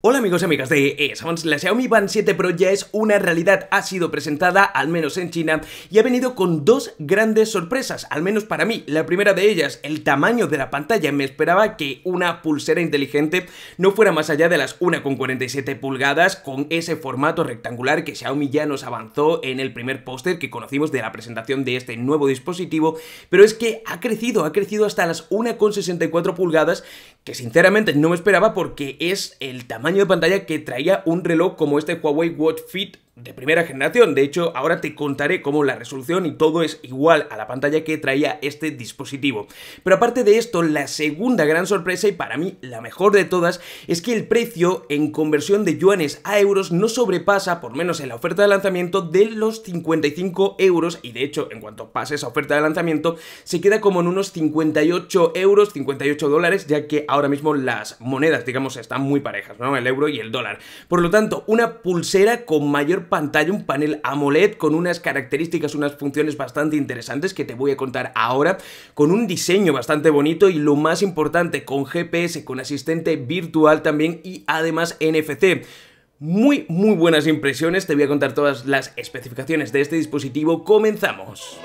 Hola amigos y amigas de Samsung, la Xiaomi Band 7 Pro ya es una realidad, ha sido presentada al menos en China y ha venido con dos grandes sorpresas, al menos para mí. La primera de ellas, el tamaño de la pantalla, me esperaba que una pulsera inteligente no fuera más allá de las 1,47 pulgadas con ese formato rectangular que Xiaomi ya nos avanzó en el primer póster que conocimos de la presentación de este nuevo dispositivo, pero es que ha crecido, ha crecido hasta las 1,64 pulgadas que sinceramente no me esperaba porque es el tamaño de pantalla que traía un reloj como este Huawei Watch Fit de primera generación. De hecho, ahora te contaré cómo la resolución y todo es igual a la pantalla que traía este dispositivo. Pero aparte de esto, la segunda gran sorpresa y para mí la mejor de todas es que el precio en conversión de yuanes a euros no sobrepasa, por menos en la oferta de lanzamiento, de los 55 euros y de hecho, en cuanto pase esa oferta de lanzamiento, se queda como en unos 58 euros, 58 dólares, ya que ahora mismo las monedas, digamos, están muy parejas, ¿no? El euro y el dólar. Por lo tanto, una pulsera con mayor pantalla un panel AMOLED con unas características, unas funciones bastante interesantes que te voy a contar ahora, con un diseño bastante bonito y lo más importante, con GPS, con asistente virtual también y además NFC. Muy, muy buenas impresiones, te voy a contar todas las especificaciones de este dispositivo, comenzamos.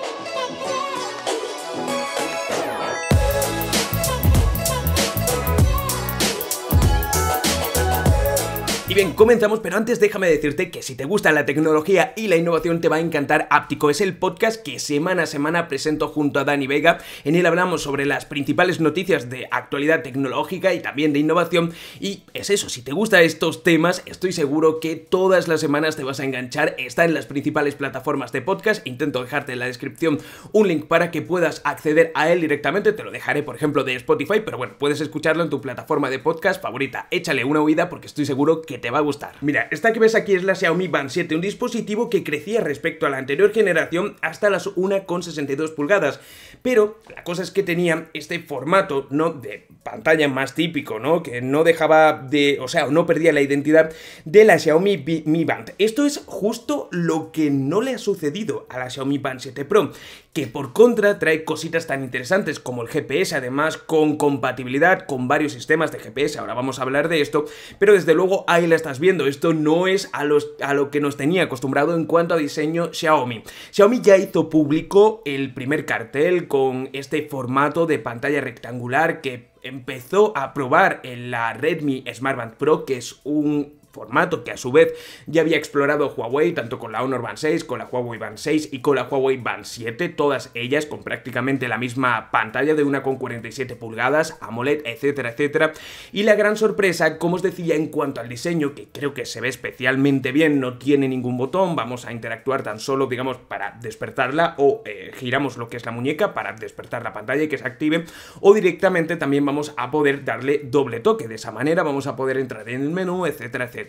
bien, comenzamos, pero antes déjame decirte que si te gusta la tecnología y la innovación te va a encantar Áptico. Es el podcast que semana a semana presento junto a Dani Vega. En él hablamos sobre las principales noticias de actualidad tecnológica y también de innovación. Y es eso, si te gustan estos temas, estoy seguro que todas las semanas te vas a enganchar. Está en las principales plataformas de podcast. Intento dejarte en la descripción un link para que puedas acceder a él directamente. Te lo dejaré, por ejemplo, de Spotify, pero bueno, puedes escucharlo en tu plataforma de podcast favorita. Échale una huida porque estoy seguro que te va a gustar. Mira, esta que ves aquí es la Xiaomi Band 7, un dispositivo que crecía respecto a la anterior generación hasta las 1,62 pulgadas, pero la cosa es que tenía este formato, ¿no? De pantalla más típico, ¿no? Que no dejaba de, o sea, no perdía la identidad de la Xiaomi Mi Band. Esto es justo lo que no le ha sucedido a la Xiaomi Band 7 Pro, que por contra trae cositas tan interesantes como el GPS, además con compatibilidad con varios sistemas de GPS, ahora vamos a hablar de esto, pero desde luego hay estás viendo. Esto no es a, los, a lo que nos tenía acostumbrado en cuanto a diseño Xiaomi. Xiaomi ya hizo público el primer cartel con este formato de pantalla rectangular que empezó a probar en la Redmi Smart Band Pro, que es un formato que a su vez ya había explorado Huawei, tanto con la Honor Band 6, con la Huawei Band 6 y con la Huawei Band 7, todas ellas con prácticamente la misma pantalla de una con 47 pulgadas, AMOLED, etcétera, etcétera. Y la gran sorpresa, como os decía, en cuanto al diseño, que creo que se ve especialmente bien, no tiene ningún botón, vamos a interactuar tan solo, digamos, para despertarla o eh, giramos lo que es la muñeca para despertar la pantalla y que se active, o directamente también vamos a poder darle doble toque, de esa manera vamos a poder entrar en el menú, etcétera, etcétera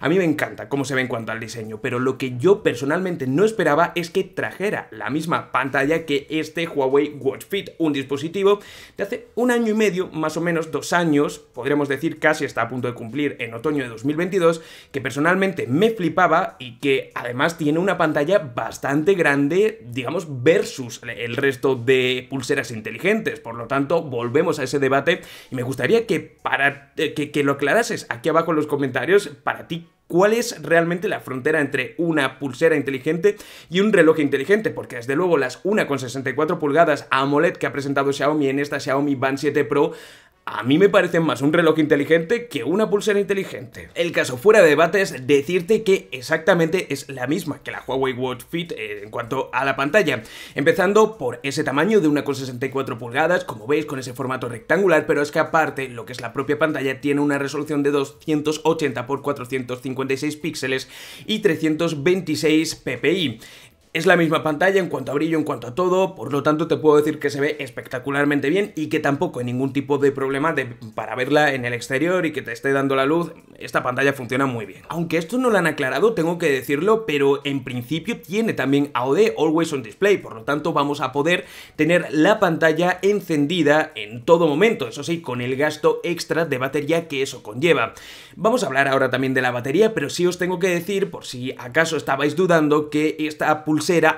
a mí me encanta cómo se ve en cuanto al diseño, pero lo que yo personalmente no esperaba es que trajera la misma pantalla que este Huawei Watch Fit, un dispositivo de hace un año y medio, más o menos dos años, podríamos decir casi está a punto de cumplir en otoño de 2022, que personalmente me flipaba y que además tiene una pantalla bastante grande, digamos, versus el resto de pulseras inteligentes. Por lo tanto, volvemos a ese debate y me gustaría que para eh, que lo aclarases aquí abajo en los comentarios para ti cuál es realmente la frontera entre una pulsera inteligente y un reloj inteligente, porque desde luego las 1,64 pulgadas AMOLED que ha presentado Xiaomi en esta Xiaomi Band 7 Pro a mí me parece más un reloj inteligente que una pulsera inteligente. El caso fuera de debate es decirte que exactamente es la misma que la Huawei Watch Fit eh, en cuanto a la pantalla. Empezando por ese tamaño de 1,64 pulgadas, como veis con ese formato rectangular, pero es que aparte lo que es la propia pantalla tiene una resolución de 280 x 456 píxeles y 326 ppi. Es la misma pantalla en cuanto a brillo, en cuanto a todo, por lo tanto te puedo decir que se ve espectacularmente bien y que tampoco hay ningún tipo de problema de, para verla en el exterior y que te esté dando la luz, esta pantalla funciona muy bien. Aunque esto no lo han aclarado, tengo que decirlo, pero en principio tiene también AOD, Always on Display, por lo tanto vamos a poder tener la pantalla encendida en todo momento, eso sí, con el gasto extra de batería que eso conlleva. Vamos a hablar ahora también de la batería, pero sí os tengo que decir, por si acaso estabais dudando, que esta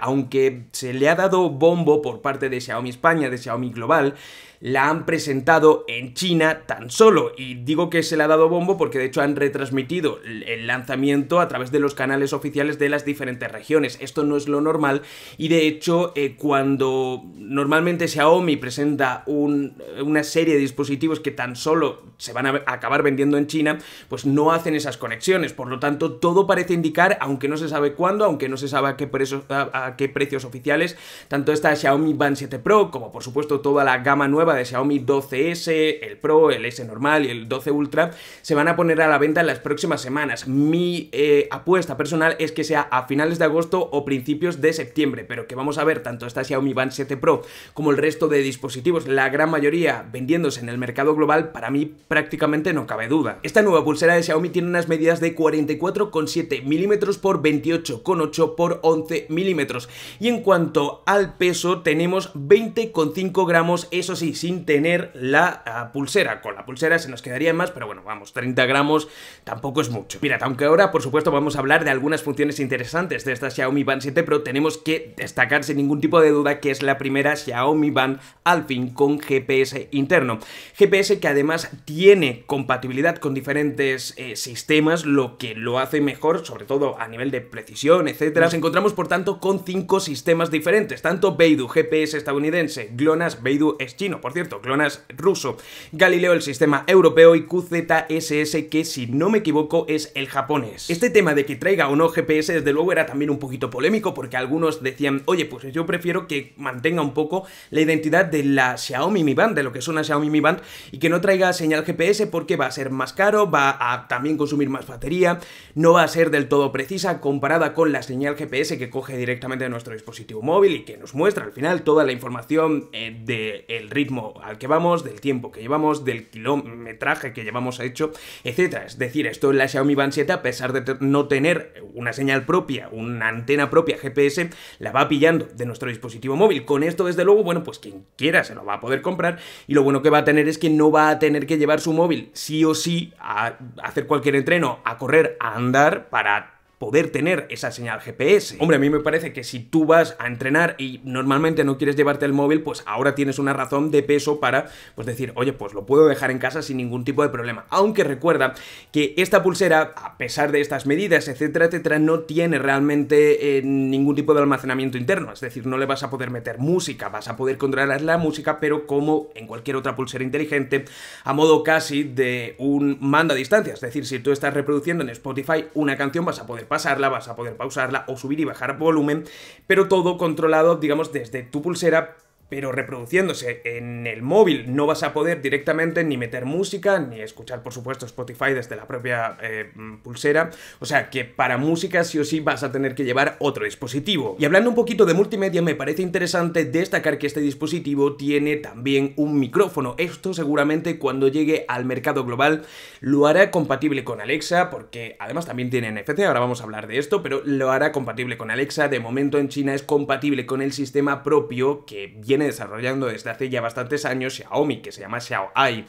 aunque se le ha dado bombo por parte de Xiaomi España, de Xiaomi Global, la han presentado en China tan solo. Y digo que se le ha dado bombo porque de hecho han retransmitido el lanzamiento a través de los canales oficiales de las diferentes regiones. Esto no es lo normal y de hecho eh, cuando normalmente Xiaomi presenta una serie de dispositivos que tan solo se van a acabar vendiendo en China, pues no hacen esas conexiones. Por lo tanto, todo parece indicar, aunque no se sabe cuándo, aunque no se sabe qué, a qué precios oficiales, tanto esta Xiaomi Band 7 Pro como por supuesto toda la gama nueva de Xiaomi 12S, el Pro, el S normal y el 12 Ultra se van a poner a la venta en las próximas semanas. Mi eh, apuesta personal es que sea a finales de agosto o principios de septiembre, pero que vamos a ver tanto esta Xiaomi Band 7 Pro como el resto de dispositivos, la gran mayoría vendiéndose en el mercado global, para mí prácticamente no cabe duda. Esta nueva pulsera de Xiaomi tiene unas medidas de 44,7 milímetros por 28,8 por 11 milímetros. Y en cuanto al peso, tenemos 20,5 gramos, eso sí, sin tener la ah, pulsera. Con la pulsera se nos quedaría más, pero bueno, vamos, 30 gramos tampoco es mucho. mira aunque ahora, por supuesto, vamos a hablar de algunas funciones interesantes de esta Xiaomi Band 7 Pro, tenemos que destacar sin ningún tipo de duda que es la primera Xiaomi Band al fin con GPS interno. GPS que además tiene compatibilidad con diferentes eh, sistemas, lo que lo hace mejor, sobre todo a nivel de precisión, etcétera. Nos encontramos, por tanto, con cinco sistemas diferentes, tanto Beidou GPS estadounidense, GLONASS, Beidou es chino, cierto, Clonas ruso, Galileo el sistema europeo y QZSS que si no me equivoco es el japonés. Este tema de que traiga o no GPS desde luego era también un poquito polémico porque algunos decían, oye pues yo prefiero que mantenga un poco la identidad de la Xiaomi Mi Band, de lo que es una Xiaomi Mi Band y que no traiga señal GPS porque va a ser más caro, va a también consumir más batería, no va a ser del todo precisa comparada con la señal GPS que coge directamente de nuestro dispositivo móvil y que nos muestra al final toda la información eh, del ritmo al que vamos, del tiempo que llevamos, del kilometraje que llevamos hecho, Etcétera, Es decir, esto en la Xiaomi Band 7, a pesar de no tener una señal propia, una antena propia GPS, la va pillando de nuestro dispositivo móvil. Con esto, desde luego, bueno, pues quien quiera se lo va a poder comprar y lo bueno que va a tener es que no va a tener que llevar su móvil sí o sí a hacer cualquier entreno, a correr, a andar para poder tener esa señal GPS. Hombre, a mí me parece que si tú vas a entrenar y normalmente no quieres llevarte el móvil, pues ahora tienes una razón de peso para pues decir, oye, pues lo puedo dejar en casa sin ningún tipo de problema. Aunque recuerda que esta pulsera, a pesar de estas medidas, etcétera, etcétera, no tiene realmente eh, ningún tipo de almacenamiento interno. Es decir, no le vas a poder meter música, vas a poder controlar la música, pero como en cualquier otra pulsera inteligente, a modo casi de un mando a distancia. Es decir, si tú estás reproduciendo en Spotify una canción, vas a poder pasarla, vas a poder pausarla o subir y bajar volumen, pero todo controlado, digamos, desde tu pulsera pero reproduciéndose en el móvil no vas a poder directamente ni meter música, ni escuchar, por supuesto, Spotify desde la propia eh, mm, pulsera. O sea que para música sí o sí vas a tener que llevar otro dispositivo. Y hablando un poquito de multimedia, me parece interesante destacar que este dispositivo tiene también un micrófono. Esto seguramente cuando llegue al mercado global lo hará compatible con Alexa, porque además también tiene NFC, ahora vamos a hablar de esto, pero lo hará compatible con Alexa. De momento en China es compatible con el sistema propio que viene desarrollando desde hace ya bastantes años Xiaomi, que se llama Xiaoai.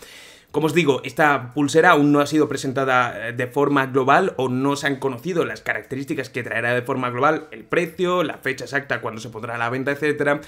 Como os digo, esta pulsera aún no ha sido presentada eh, de forma global o no se han conocido las características que traerá de forma global, el precio, la fecha exacta cuando se pondrá a la venta, etcétera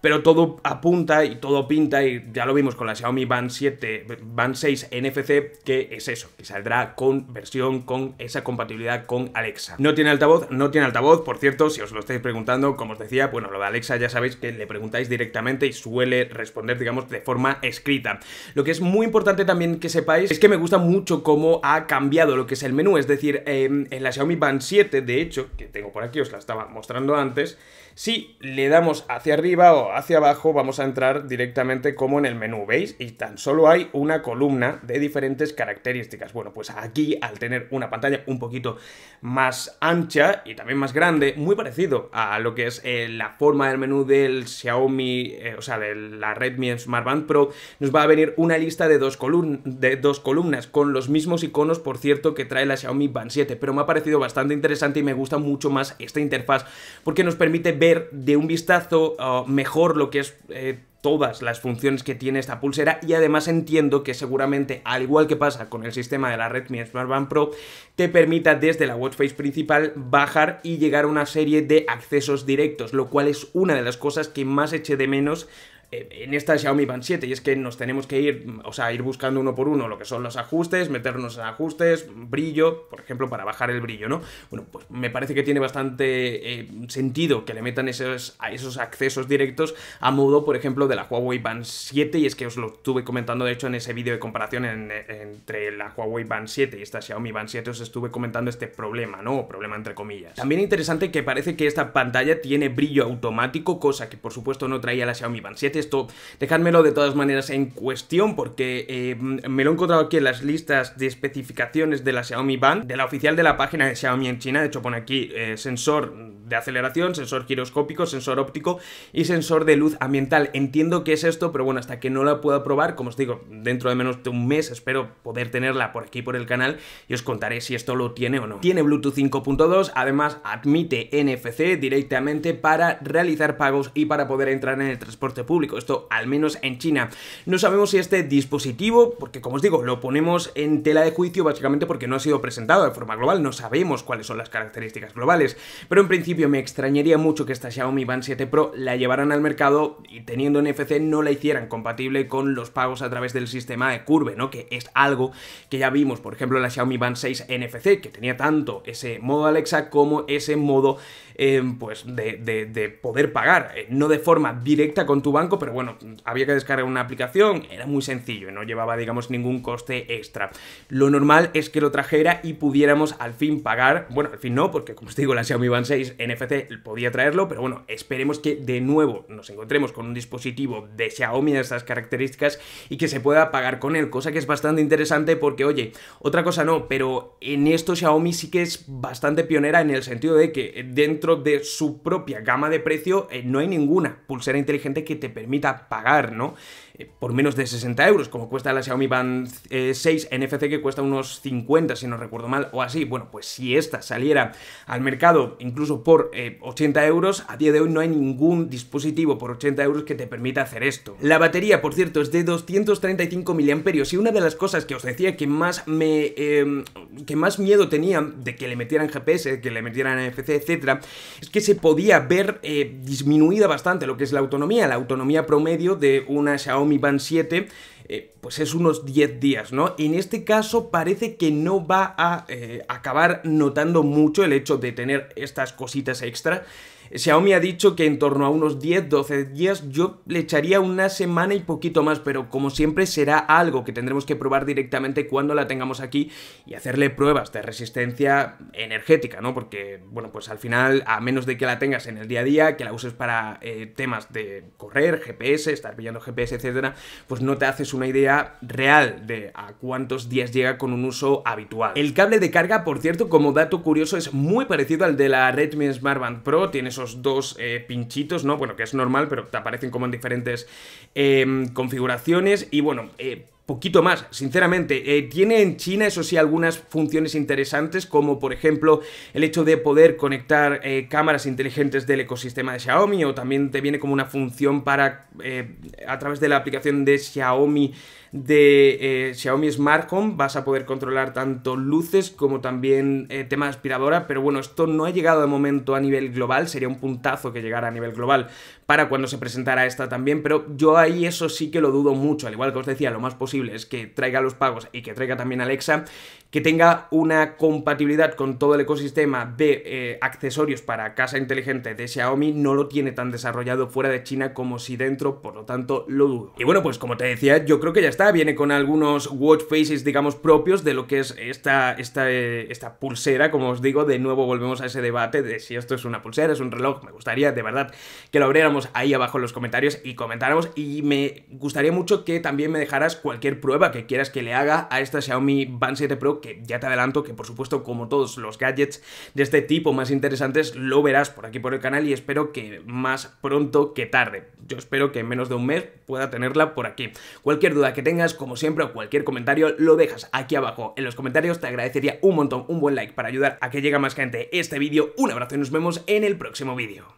pero todo apunta y todo pinta, y ya lo vimos con la Xiaomi Band 7, Band 6 NFC, que es eso, que saldrá con versión con esa compatibilidad con Alexa. No tiene altavoz, no tiene altavoz, por cierto, si os lo estáis preguntando, como os decía, bueno, lo de Alexa ya sabéis que le preguntáis directamente y suele responder, digamos, de forma escrita. Lo que es muy importante también que sepáis es que me gusta mucho cómo ha cambiado lo que es el menú, es decir, em, en la Xiaomi Band 7, de hecho, que tengo por aquí, os la estaba mostrando antes, si le damos hacia arriba o hacia abajo, vamos a entrar directamente como en el menú, ¿veis? Y tan solo hay una columna de diferentes características. Bueno, pues aquí, al tener una pantalla un poquito más ancha y también más grande, muy parecido a lo que es eh, la forma del menú del Xiaomi, eh, o sea, de la Redmi Smart Band Pro, nos va a venir una lista de dos, de dos columnas con los mismos iconos, por cierto, que trae la Xiaomi Band 7, pero me ha parecido bastante interesante y me gusta mucho más esta interfaz porque nos permite ver de un vistazo ah, mejor lo que es... Eh, todas las funciones que tiene esta pulsera y además entiendo que seguramente, al igual que pasa con el sistema de la Redmi Smart Band Pro, te permita desde la watch face principal bajar y llegar a una serie de accesos directos, lo cual es una de las cosas que más eche de menos eh, en esta Xiaomi Band 7 y es que nos tenemos que ir, o sea, ir buscando uno por uno lo que son los ajustes, meternos en ajustes, brillo, por ejemplo, para bajar el brillo, ¿no? Bueno, pues me parece que tiene bastante eh, sentido que le metan esos, esos accesos directos a modo, por ejemplo, de la Huawei Band 7 y es que os lo estuve comentando, de hecho, en ese vídeo de comparación entre la Huawei Band 7 y esta Xiaomi Band 7 os estuve comentando este problema, ¿no? O problema entre comillas. También interesante que parece que esta pantalla tiene brillo automático, cosa que por supuesto no traía la Xiaomi Band 7, esto, dejádmelo de todas maneras en cuestión porque eh, me lo he encontrado aquí en las listas de especificaciones de la Xiaomi Band, de la oficial de la página de Xiaomi en China, de hecho pone aquí eh, sensor de aceleración, sensor giroscópico, sensor óptico y sensor de luz ambiental. Entiendo que es esto, pero bueno, hasta que no la pueda probar, como os digo, dentro de menos de un mes espero poder tenerla por aquí por el canal y os contaré si esto lo tiene o no. Tiene Bluetooth 5.2, además admite NFC directamente para realizar pagos y para poder entrar en el transporte público esto al menos en China. No sabemos si este dispositivo, porque como os digo, lo ponemos en tela de juicio básicamente porque no ha sido presentado de forma global, no sabemos cuáles son las características globales, pero en principio me extrañaría mucho que esta Xiaomi Band 7 Pro la llevaran al mercado y teniendo NFC no la hicieran compatible con los pagos a través del sistema de Curve, ¿no? Que es algo que ya vimos, por ejemplo, la Xiaomi Band 6 NFC, que tenía tanto ese modo Alexa como ese modo Em, pues de, poder pagar, eh, no de forma directa con tu banco, pero bueno, había que descargar una aplicación, era muy sencillo, no llevaba, digamos, ningún coste extra. Lo normal es que lo trajera y pudiéramos al fin pagar, bueno, al fin no, porque como os digo, la Xiaomi Band 6 NFC podía traerlo, pero bueno, esperemos que de nuevo nos encontremos con un dispositivo de Xiaomi de estas características y que se pueda pagar con él, cosa que es bastante interesante porque, oye, otra cosa no, pero en esto Xiaomi sí que es bastante pionera en el sentido de que dentro de su propia gama de precio eh, no hay ninguna pulsera inteligente que te permita pagar, ¿no? Eh, por menos de 60 euros, como cuesta la Xiaomi Band 6 eh, NFC que cuesta unos 50, si no recuerdo mal, o así. Bueno, pues si esta saliera al mercado incluso por 80 euros, a día de hoy no hay ningún dispositivo por 80 euros que te permita hacer esto. La batería, por cierto, es de 235 mah y una de las cosas que os decía que más me... que más miedo tenía de que le metieran GPS, que le metieran NFC, etcétera, es que se podía ver eh, disminuida bastante lo que es la autonomía. La autonomía promedio de una Xiaomi Band 7 eh, pues es unos 10 días, ¿no? En este caso parece que no va a eh, acabar notando mucho el hecho de tener estas cositas extra. Xiaomi ha dicho que en torno a unos 10-12 días yo le echaría una semana y poquito más, pero como siempre será algo que tendremos que probar directamente cuando la tengamos aquí y hacerle pruebas de resistencia energética, ¿no? Porque, bueno, pues al final, a menos de que la tengas en el día a día, que la uses para eh, temas de correr, GPS, estar pillando GPS, etcétera, pues no te haces una idea real de a cuántos días llega con un uso habitual. El cable de carga, por cierto, como dato curioso, es muy parecido al de la Redmi Smart Band Pro, esos dos eh, pinchitos, ¿no? Bueno, que es normal, pero te aparecen como en diferentes em, configuraciones. Y bueno, eh, poquito más, sinceramente. Eh, tiene en China, eso sí, algunas funciones interesantes, como por ejemplo el hecho de poder conectar eh, cámaras inteligentes del ecosistema de Xiaomi, o también te viene como una función para, eh, a través de la aplicación de Xiaomi, de Xiaomi Smart Home, vas a poder controlar tanto luces como también tema aspiradora, pero bueno, esto no ha llegado de momento a nivel global, sería un puntazo que llegara a nivel global para cuando se presentara esta también, pero yo ahí eso sí que lo dudo mucho, al igual que os decía, lo más posible es que traiga los pagos y que traiga también Alexa, que tenga una compatibilidad con todo el ecosistema de eh, accesorios para casa inteligente de Xiaomi, no lo tiene tan desarrollado fuera de China como si dentro, por lo tanto lo dudo. Y bueno, pues como te decía, yo creo que ya está, viene con algunos watch faces, digamos, propios de lo que es esta, esta eh, pulsera, como os digo, de nuevo volvemos a ese debate de si esto es una pulsera, es un reloj, me gustaría de verdad que lo abriéramos ahí abajo en los comentarios y comentáramos. Y me gustaría mucho que también me dejaras cualquier prueba que quieras que le haga a esta Xiaomi Band 7 Pro, que ya te adelanto que por supuesto como todos los gadgets de este tipo más interesantes lo verás por aquí por el canal y espero que más pronto que tarde. Yo espero que en menos de un mes pueda tenerla por aquí. Cualquier duda que tengas, como siempre, o cualquier comentario, lo dejas aquí abajo en los comentarios. Te agradecería un montón un buen like para ayudar a que llegue más gente este vídeo. Un abrazo y nos vemos en el próximo vídeo.